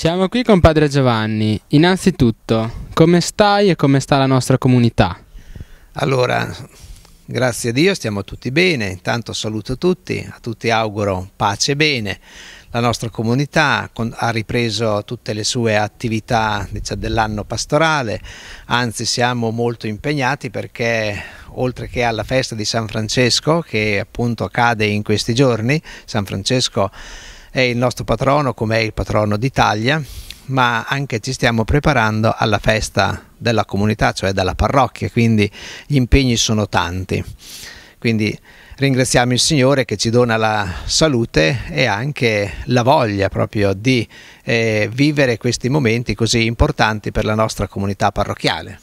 Siamo qui con Padre Giovanni. Innanzitutto, come stai e come sta la nostra comunità? Allora, grazie a Dio stiamo tutti bene. Intanto saluto tutti, a tutti auguro pace e bene. La nostra comunità ha ripreso tutte le sue attività diciamo, dell'anno pastorale, anzi siamo molto impegnati perché oltre che alla festa di San Francesco, che appunto cade in questi giorni, San Francesco è il nostro patrono come è il patrono d'Italia, ma anche ci stiamo preparando alla festa della comunità, cioè della parrocchia, quindi gli impegni sono tanti. Quindi ringraziamo il Signore che ci dona la salute e anche la voglia proprio di eh, vivere questi momenti così importanti per la nostra comunità parrocchiale.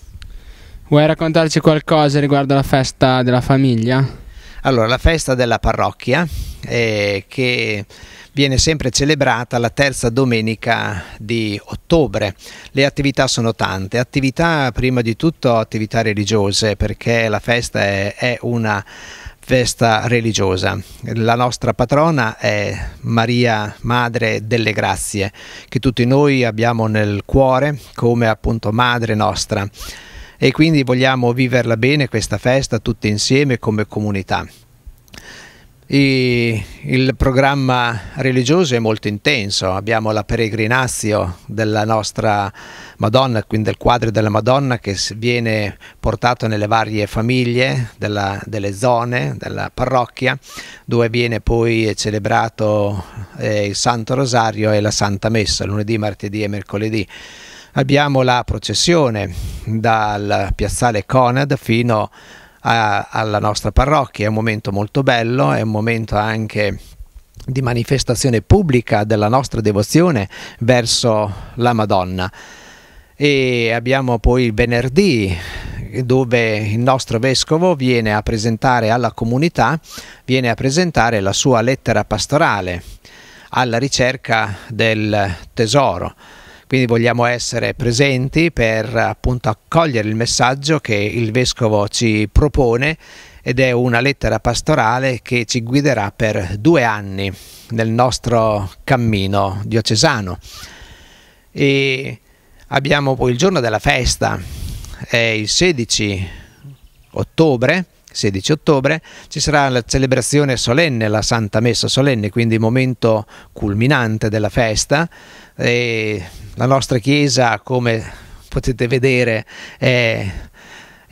Vuoi raccontarci qualcosa riguardo alla festa della famiglia? Allora, la festa della parrocchia eh, che viene sempre celebrata la terza domenica di ottobre. Le attività sono tante, attività prima di tutto attività religiose perché la festa è, è una festa religiosa. La nostra patrona è Maria Madre delle Grazie, che tutti noi abbiamo nel cuore come appunto Madre nostra e quindi vogliamo viverla bene questa festa tutti insieme come comunità. I, il programma religioso è molto intenso, abbiamo la peregrinazio della nostra Madonna, quindi del quadro della Madonna che viene portato nelle varie famiglie della, delle zone, della parrocchia, dove viene poi celebrato eh, il Santo Rosario e la Santa Messa, lunedì, martedì e mercoledì. Abbiamo la processione dal piazzale Conad fino a a, alla nostra parrocchia, è un momento molto bello, è un momento anche di manifestazione pubblica della nostra devozione verso la Madonna. E abbiamo poi il venerdì dove il nostro vescovo viene a presentare alla comunità, viene a presentare la sua lettera pastorale alla ricerca del tesoro quindi vogliamo essere presenti per appunto accogliere il messaggio che il Vescovo ci propone ed è una lettera pastorale che ci guiderà per due anni nel nostro cammino diocesano. E abbiamo poi il giorno della festa, è il 16 ottobre 16 ottobre, ci sarà la celebrazione solenne, la Santa Messa solenne, quindi il momento culminante della festa. E la nostra chiesa, come potete vedere, è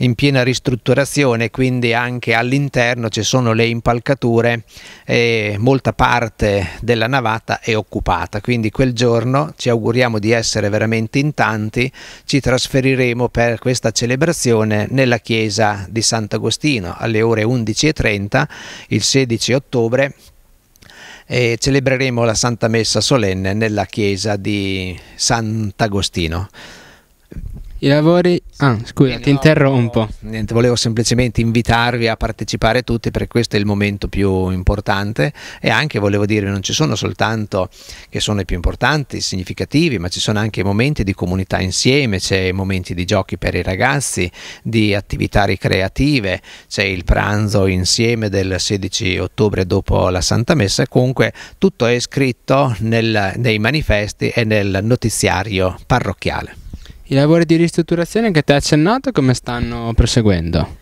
in piena ristrutturazione, quindi anche all'interno ci sono le impalcature e molta parte della navata è occupata. Quindi quel giorno ci auguriamo di essere veramente in tanti, ci trasferiremo per questa celebrazione nella chiesa di Sant'Agostino alle ore 11.30 il 16 ottobre e celebreremo la Santa Messa solenne nella chiesa di Sant'Agostino. I lavori. Ah, scusa, ti interrompo. niente, volevo semplicemente invitarvi a partecipare tutti perché questo è il momento più importante e anche volevo dire: non ci sono soltanto che sono i più importanti, significativi, ma ci sono anche momenti di comunità insieme, c'è momenti di giochi per i ragazzi, di attività ricreative, c'è il pranzo insieme del 16 ottobre dopo la Santa Messa comunque tutto è scritto nel, nei manifesti e nel notiziario parrocchiale. I lavori di ristrutturazione che ti hai accennato come stanno proseguendo?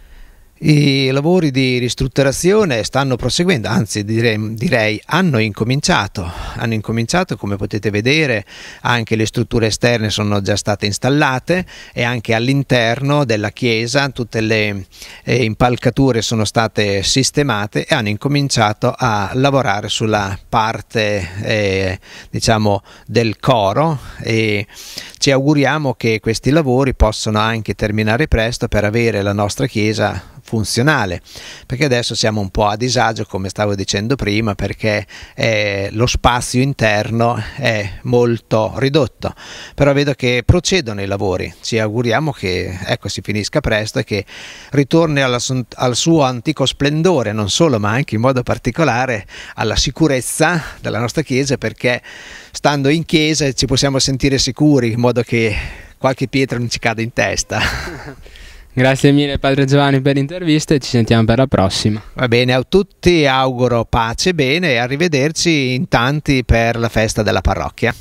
I lavori di ristrutturazione stanno proseguendo, anzi direi, direi, hanno incominciato. Hanno incominciato, come potete vedere, anche le strutture esterne sono già state installate e anche all'interno della chiesa tutte le eh, impalcature sono state sistemate e hanno incominciato a lavorare sulla parte eh, diciamo del coro e ci auguriamo che questi lavori possano anche terminare presto per avere la nostra chiesa funzionale perché adesso siamo un po' a disagio come stavo dicendo prima perché eh, lo spazio interno è molto ridotto però vedo che procedono i lavori ci auguriamo che ecco, si finisca presto e che ritorni alla, al suo antico splendore non solo ma anche in modo particolare alla sicurezza della nostra chiesa perché stando in chiesa ci possiamo sentire sicuri in modo modo che qualche pietra non ci cade in testa. Grazie mille padre Giovanni per l'intervista e ci sentiamo per la prossima. Va bene, a tutti auguro pace, e bene e arrivederci in tanti per la festa della parrocchia.